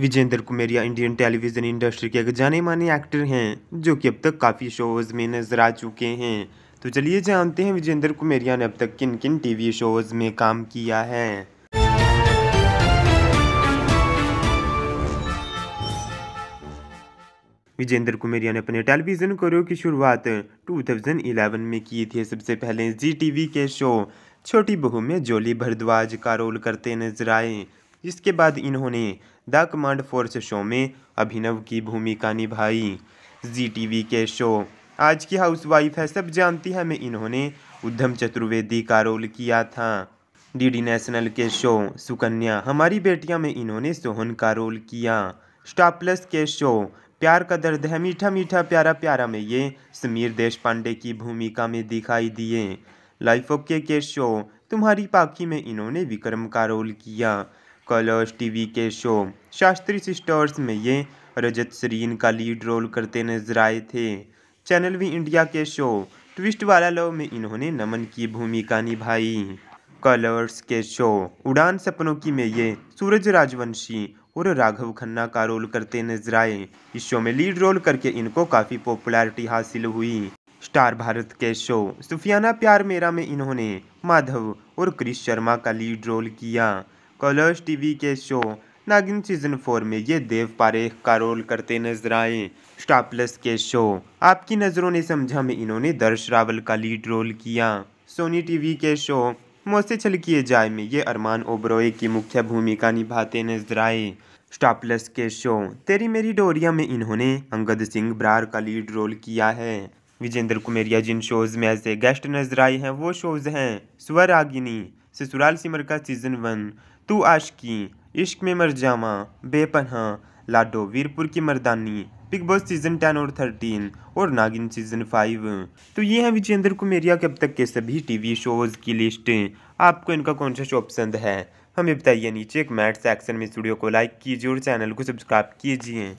Vijendra Kumeria Indian television industry के एक जाने माने एक्टर हैं जो कि अब तक काफ़ी शोज़ में नजर आ चुके हैं तो चलिए जानते हैं विजेंद्र कुमेरिया ने अब तक किन किन टीवी शोज़ में काम किया है विजेंद्र कुमेरिया ने अपने टेलीविज़न करियर की शुरुआत 2011 में की थी सबसे पहले जी टीवी के शो छोटी बहू में जोली भरद्वाज का रोल करते नजर आए इसके बाद इन्होंने द कमांड फोर्स शो में अभिनव की भूमिका निभाई जी टी के शो आज की हाउसवाइफ है सब जानती है मैं इन्होंने उद्धम चतुर्वेदी का रोल किया था डीडी नेशनल के शो सुकन्या हमारी बेटियां में इन्होंने सोहन का रोल किया स्टॉपलेस के शो प्यार का दर्द है मीठा मीठा प्यारा प्यारा में ये समीर देश पांडे की भूमिका में दिखाई दिए लाइफ ओके के शो तुम्हारी पाखी में इन्होंने विक्रम का रोल किया कलर्स टीवी के शो शास्त्री सिस्टर्स में ये रजत सरीन का लीड रोल करते नजर आए थे चैनल वी इंडिया के शो ट्विस्ट वाला लव में इन्होंने नमन की भूमिका निभाई कलर्स के शो उड़ान सपनों की में ये सूरज राजवंशी और राघव खन्ना का रोल करते नजर आए इस शो में लीड रोल करके इनको काफ़ी पॉपुलैरिटी हासिल हुई स्टार भारत के शो सुफियाना प्यार मेरा में इन्होंने माधव और क्रिश शर्मा का लीड रोल किया कलर्स टीवी के शो नागिन सीजन फोर में ये देव पारेख का रोल करते नजर आए स्टार प्लस के शो आपकी नज़रों ने समझा में इन्होंने दर्श रावल का लीड रोल किया सोनी टीवी के शो मोसे छल किए जाए में ये अरमान ओबरोय की मुख्य भूमिका निभाते नजर आए स्टार प्लस के शो तेरी मेरी डोरिया में इन्होंने अंगद सिंह ब्रार का लीड रोल किया है विजेंद्र कुमेरिया जिन शोज में ऐसे गेस्ट नजर आए हैं वो शोज हैं स्वरागिनी ससुराल सिमर का सीजन वन तू आशकी इश्क में मर जावा बेपनहा Lado Veerpur Ki Mardaani Bigg Boss season ten और थर्टीन और नागिन सीजन फाइव तो ये है विजेंद्र कुमेरिया के अब तक के सभी टीवी शोज़ की लिस्ट आपको इनका कौन सा शो पसंद है हमें बताइए नीचे एक मैट सेक्शन में स्टूडियो को लाइक कीजिए और चैनल को सब्सक्राइब कीजिए